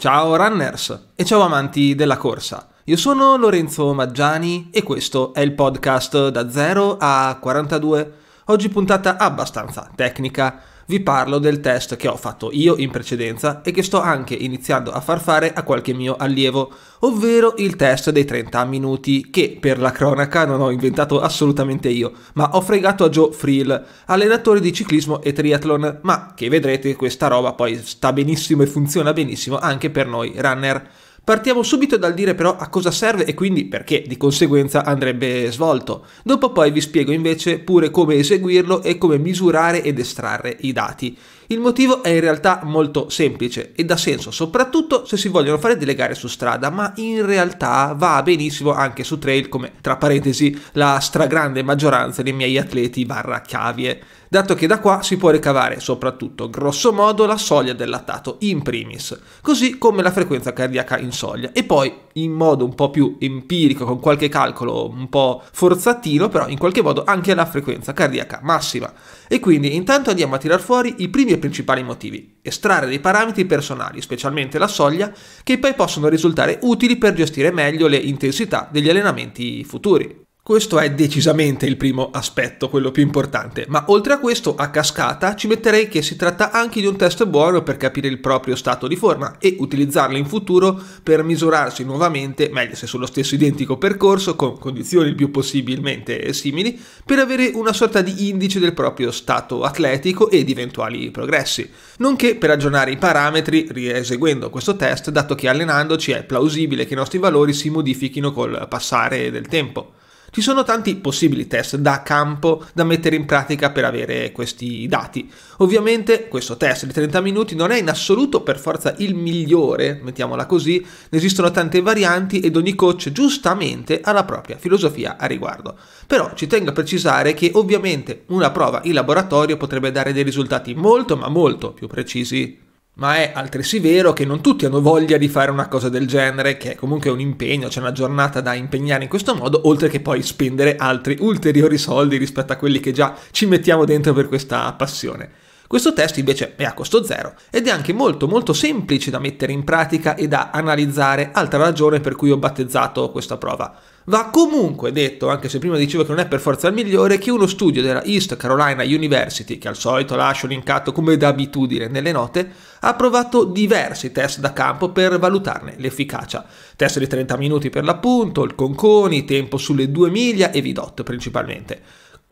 Ciao runners e ciao amanti della corsa. Io sono Lorenzo Maggiani e questo è il podcast da 0 a 42. Oggi puntata abbastanza tecnica, vi parlo del test che ho fatto io in precedenza e che sto anche iniziando a far fare a qualche mio allievo, ovvero il test dei 30 minuti che per la cronaca non ho inventato assolutamente io, ma ho fregato a Joe Frill, allenatore di ciclismo e triathlon, ma che vedrete questa roba poi sta benissimo e funziona benissimo anche per noi runner. Partiamo subito dal dire però a cosa serve e quindi perché di conseguenza andrebbe svolto. Dopo poi vi spiego invece pure come eseguirlo e come misurare ed estrarre i dati. Il motivo è in realtà molto semplice e dà senso soprattutto se si vogliono fare delle gare su strada, ma in realtà va benissimo anche su trail come tra parentesi la stragrande maggioranza dei miei atleti barra cavie dato che da qua si può ricavare soprattutto grosso modo la soglia del lattato in primis, così come la frequenza cardiaca in soglia e poi in modo un po' più empirico, con qualche calcolo un po' forzatino, però in qualche modo anche la frequenza cardiaca massima. E quindi intanto andiamo a tirar fuori i primi e principali motivi, estrarre dei parametri personali, specialmente la soglia, che poi possono risultare utili per gestire meglio le intensità degli allenamenti futuri. Questo è decisamente il primo aspetto, quello più importante, ma oltre a questo, a cascata, ci metterei che si tratta anche di un test buono per capire il proprio stato di forma e utilizzarlo in futuro per misurarsi nuovamente, meglio se sullo stesso identico percorso, con condizioni più possibilmente simili, per avere una sorta di indice del proprio stato atletico ed eventuali progressi, nonché per aggiornare i parametri rieseguendo questo test, dato che allenandoci è plausibile che i nostri valori si modifichino col passare del tempo. Ci sono tanti possibili test da campo da mettere in pratica per avere questi dati. Ovviamente questo test di 30 minuti non è in assoluto per forza il migliore, mettiamola così, ne esistono tante varianti ed ogni coach giustamente ha la propria filosofia a riguardo. Però ci tengo a precisare che ovviamente una prova in laboratorio potrebbe dare dei risultati molto ma molto più precisi. Ma è altresì vero che non tutti hanno voglia di fare una cosa del genere, che è comunque un impegno, c'è una giornata da impegnare in questo modo, oltre che poi spendere altri ulteriori soldi rispetto a quelli che già ci mettiamo dentro per questa passione. Questo test invece è a costo zero ed è anche molto molto semplice da mettere in pratica e da analizzare, altra ragione per cui ho battezzato questa prova. Va comunque detto, anche se prima dicevo che non è per forza il migliore, che uno studio della East Carolina University, che al solito lascio linkato come d'abitudine nelle note, ha provato diversi test da campo per valutarne l'efficacia. Test di 30 minuti per l'appunto, il conconi, tempo sulle 2 miglia e vidot principalmente.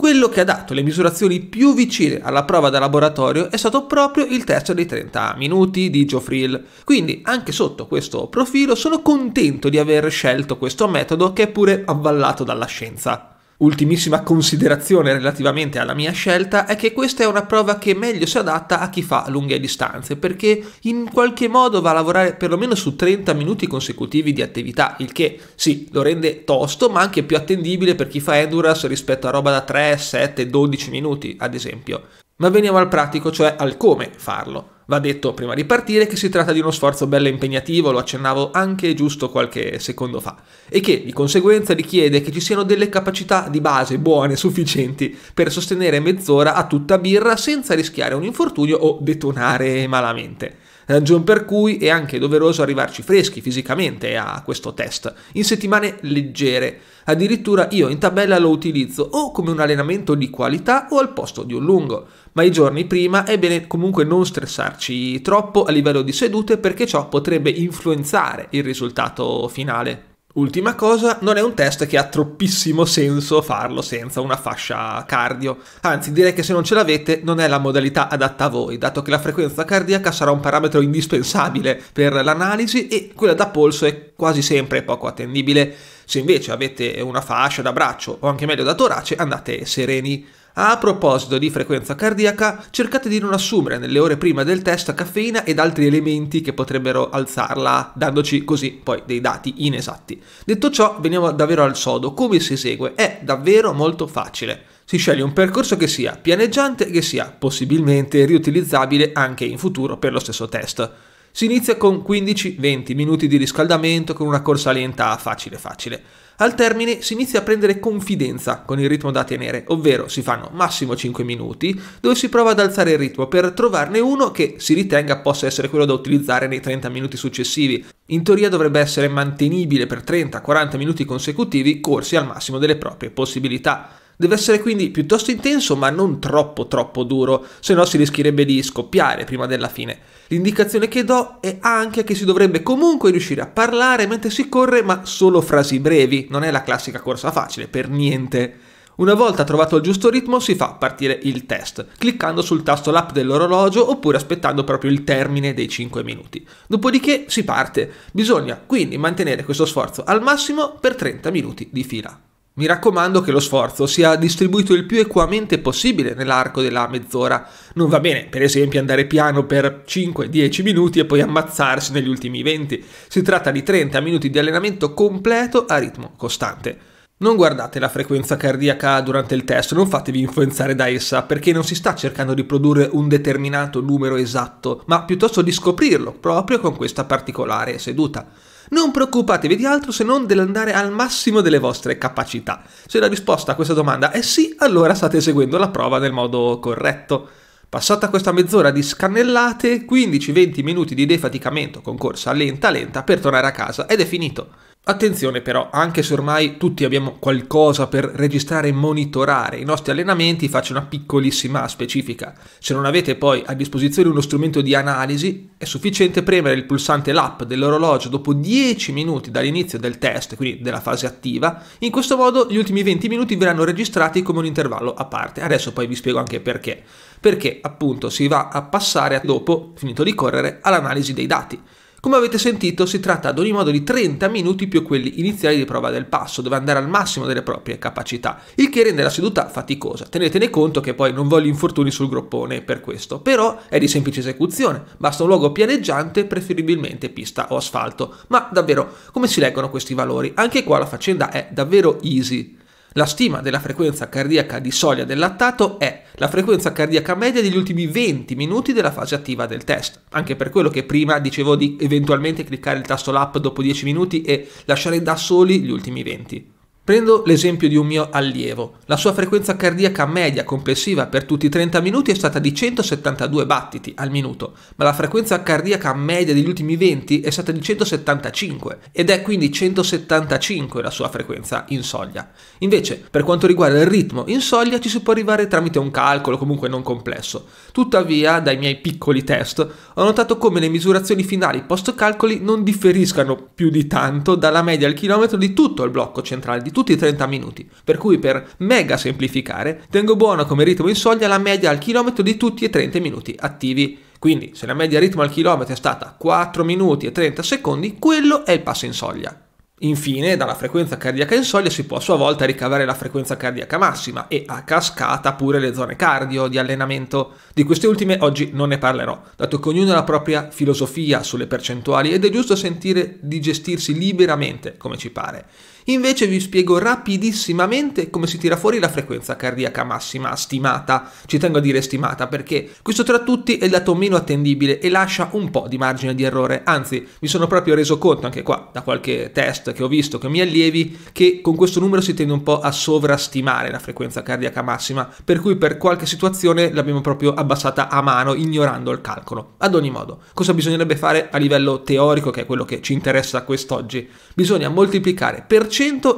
Quello che ha dato le misurazioni più vicine alla prova da laboratorio è stato proprio il terzo dei 30 minuti di Geoffril. Quindi anche sotto questo profilo sono contento di aver scelto questo metodo che è pure avvallato dalla scienza. Ultimissima considerazione relativamente alla mia scelta è che questa è una prova che meglio si adatta a chi fa lunghe distanze perché in qualche modo va a lavorare perlomeno su 30 minuti consecutivi di attività, il che sì, lo rende tosto ma anche più attendibile per chi fa endurance rispetto a roba da 3, 7, 12 minuti ad esempio. Ma veniamo al pratico, cioè al come farlo. Va detto prima di partire che si tratta di uno sforzo bello impegnativo, lo accennavo anche giusto qualche secondo fa, e che di conseguenza richiede che ci siano delle capacità di base buone, sufficienti, per sostenere mezz'ora a tutta birra senza rischiare un infortunio o detonare malamente. Ragion per cui è anche doveroso arrivarci freschi fisicamente a questo test, in settimane leggere, Addirittura io in tabella lo utilizzo o come un allenamento di qualità o al posto di un lungo, ma i giorni prima è bene comunque non stressarci troppo a livello di sedute perché ciò potrebbe influenzare il risultato finale. Ultima cosa, non è un test che ha troppissimo senso farlo senza una fascia cardio, anzi direi che se non ce l'avete non è la modalità adatta a voi, dato che la frequenza cardiaca sarà un parametro indispensabile per l'analisi e quella da polso è quasi sempre poco attendibile. Se invece avete una fascia da braccio o anche meglio da torace, andate sereni. A proposito di frequenza cardiaca, cercate di non assumere nelle ore prima del test caffeina ed altri elementi che potrebbero alzarla, dandoci così poi dei dati inesatti. Detto ciò, veniamo davvero al sodo. Come si esegue? È davvero molto facile. Si sceglie un percorso che sia pianeggiante e che sia possibilmente riutilizzabile anche in futuro per lo stesso test. Si inizia con 15-20 minuti di riscaldamento con una corsa lenta facile facile. Al termine si inizia a prendere confidenza con il ritmo da tenere, ovvero si fanno massimo 5 minuti dove si prova ad alzare il ritmo per trovarne uno che si ritenga possa essere quello da utilizzare nei 30 minuti successivi. In teoria dovrebbe essere mantenibile per 30-40 minuti consecutivi corsi al massimo delle proprie possibilità. Deve essere quindi piuttosto intenso ma non troppo troppo duro, se no si rischierebbe di scoppiare prima della fine. L'indicazione che do è anche che si dovrebbe comunque riuscire a parlare mentre si corre ma solo frasi brevi, non è la classica corsa facile, per niente. Una volta trovato il giusto ritmo si fa partire il test, cliccando sul tasto lap dell'orologio oppure aspettando proprio il termine dei 5 minuti. Dopodiché si parte. Bisogna quindi mantenere questo sforzo al massimo per 30 minuti di fila. Mi raccomando che lo sforzo sia distribuito il più equamente possibile nell'arco della mezz'ora. Non va bene, per esempio, andare piano per 5-10 minuti e poi ammazzarsi negli ultimi 20. Si tratta di 30 minuti di allenamento completo a ritmo costante. Non guardate la frequenza cardiaca durante il test, non fatevi influenzare da essa, perché non si sta cercando di produrre un determinato numero esatto, ma piuttosto di scoprirlo proprio con questa particolare seduta. Non preoccupatevi di altro se non dell'andare al massimo delle vostre capacità. Se la risposta a questa domanda è sì, allora state eseguendo la prova nel modo corretto. Passata questa mezz'ora di scannellate, 15-20 minuti di defaticamento con corsa lenta lenta per tornare a casa ed è finito. Attenzione però, anche se ormai tutti abbiamo qualcosa per registrare e monitorare i nostri allenamenti, faccio una piccolissima specifica. Se non avete poi a disposizione uno strumento di analisi, è sufficiente premere il pulsante LAP dell'orologio dopo 10 minuti dall'inizio del test, quindi della fase attiva. In questo modo gli ultimi 20 minuti verranno registrati come un intervallo a parte. Adesso poi vi spiego anche perché. Perché appunto si va a passare dopo, finito di correre, all'analisi dei dati. Come avete sentito si tratta ad ogni modo di 30 minuti più quelli iniziali di prova del passo, dove andare al massimo delle proprie capacità, il che rende la seduta faticosa. Tenetene conto che poi non voglio infortuni sul groppone per questo, però è di semplice esecuzione, basta un luogo pianeggiante, preferibilmente pista o asfalto. Ma davvero, come si leggono questi valori? Anche qua la faccenda è davvero easy. La stima della frequenza cardiaca di soglia del lattato è la frequenza cardiaca media degli ultimi 20 minuti della fase attiva del test. Anche per quello che prima dicevo di eventualmente cliccare il tasto LAP dopo 10 minuti e lasciare da soli gli ultimi 20. Prendo l'esempio di un mio allievo. La sua frequenza cardiaca media complessiva per tutti i 30 minuti è stata di 172 battiti al minuto, ma la frequenza cardiaca media degli ultimi 20 è stata di 175 ed è quindi 175 la sua frequenza in soglia. Invece, per quanto riguarda il ritmo in soglia ci si può arrivare tramite un calcolo comunque non complesso. Tuttavia, dai miei piccoli test, ho notato come le misurazioni finali post calcoli non differiscano più di tanto dalla media al chilometro di tutto il blocco centrale di tutto tutti i 30 minuti, per cui per mega semplificare tengo buona come ritmo in soglia la media al chilometro di tutti e 30 minuti attivi. Quindi se la media ritmo al chilometro è stata 4 minuti e 30 secondi, quello è il passo in soglia. Infine, dalla frequenza cardiaca in soglia si può a sua volta ricavare la frequenza cardiaca massima e a cascata pure le zone cardio di allenamento. Di queste ultime oggi non ne parlerò, dato che ognuno ha la propria filosofia sulle percentuali ed è giusto sentire di gestirsi liberamente come ci pare. Invece vi spiego rapidissimamente come si tira fuori la frequenza cardiaca massima stimata. Ci tengo a dire stimata perché questo tra tutti è il dato meno attendibile e lascia un po' di margine di errore. Anzi, mi sono proprio reso conto anche qua da qualche test che ho visto con i miei allievi che con questo numero si tende un po' a sovrastimare la frequenza cardiaca massima, per cui per qualche situazione l'abbiamo proprio abbassata a mano ignorando il calcolo. Ad ogni modo, cosa bisognerebbe fare a livello teorico che è quello che ci interessa quest'oggi? Bisogna moltiplicare per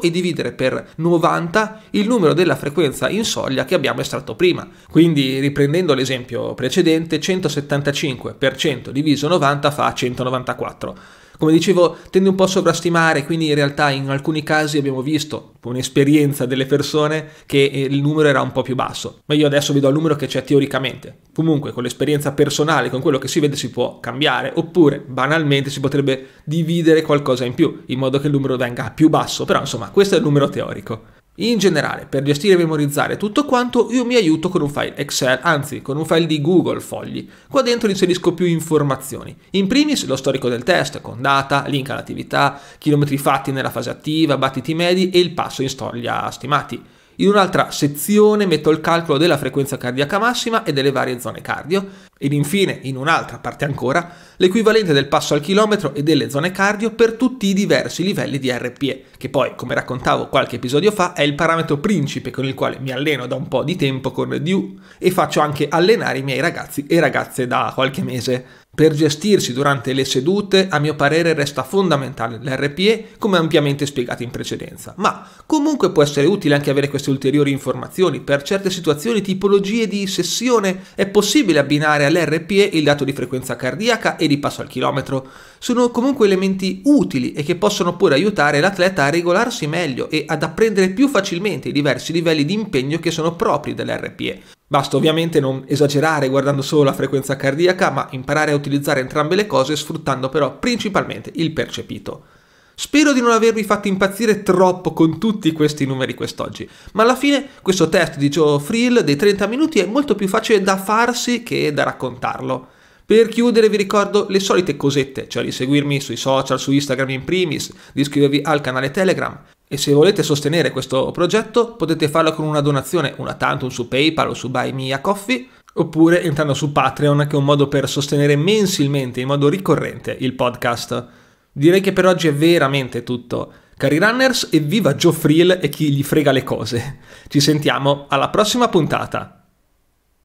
e dividere per 90 il numero della frequenza in soglia che abbiamo estratto prima. Quindi riprendendo l'esempio precedente 175 per 100 diviso 90 fa 194. Come dicevo, tende un po' a sovrastimare, quindi in realtà in alcuni casi abbiamo visto un'esperienza delle persone che eh, il numero era un po' più basso. Ma io adesso vi do il numero che c'è teoricamente. Comunque, con l'esperienza personale, con quello che si vede, si può cambiare, oppure banalmente si potrebbe dividere qualcosa in più, in modo che il numero venga più basso. Però, insomma, questo è il numero teorico. In generale, per gestire e memorizzare tutto quanto, io mi aiuto con un file Excel, anzi con un file di Google Fogli. Qua dentro inserisco più informazioni. In primis lo storico del test, con data, link all'attività, chilometri fatti nella fase attiva, battiti medi e il passo in storia stimati. In un'altra sezione metto il calcolo della frequenza cardiaca massima e delle varie zone cardio. Ed infine, in un'altra parte ancora, l'equivalente del passo al chilometro e delle zone cardio per tutti i diversi livelli di RPE, che poi, come raccontavo qualche episodio fa, è il parametro principe con il quale mi alleno da un po' di tempo con Dew e faccio anche allenare i miei ragazzi e ragazze da qualche mese. Per gestirsi durante le sedute, a mio parere, resta fondamentale l'RPE, come ampiamente spiegato in precedenza. Ma comunque può essere utile anche avere queste ulteriori informazioni. Per certe situazioni, tipologie di sessione, è possibile abbinare all'RPE il dato di frequenza cardiaca e di passo al chilometro. Sono comunque elementi utili e che possono pure aiutare l'atleta a regolarsi meglio e ad apprendere più facilmente i diversi livelli di impegno che sono propri dell'RPE. Basta ovviamente non esagerare guardando solo la frequenza cardiaca, ma imparare a utilizzare entrambe le cose sfruttando però principalmente il percepito. Spero di non avervi fatto impazzire troppo con tutti questi numeri quest'oggi, ma alla fine questo test di Joe Frill dei 30 minuti è molto più facile da farsi che da raccontarlo. Per chiudere vi ricordo le solite cosette, cioè di seguirmi sui social, su Instagram in primis, di iscrivervi al canale Telegram, e se volete sostenere questo progetto potete farlo con una donazione, una tantum su PayPal o su Buy Me a Coffee, oppure entrando su Patreon che è un modo per sostenere mensilmente in modo ricorrente il podcast. Direi che per oggi è veramente tutto. Cari runners, evviva Joe Frill e chi gli frega le cose. Ci sentiamo alla prossima puntata.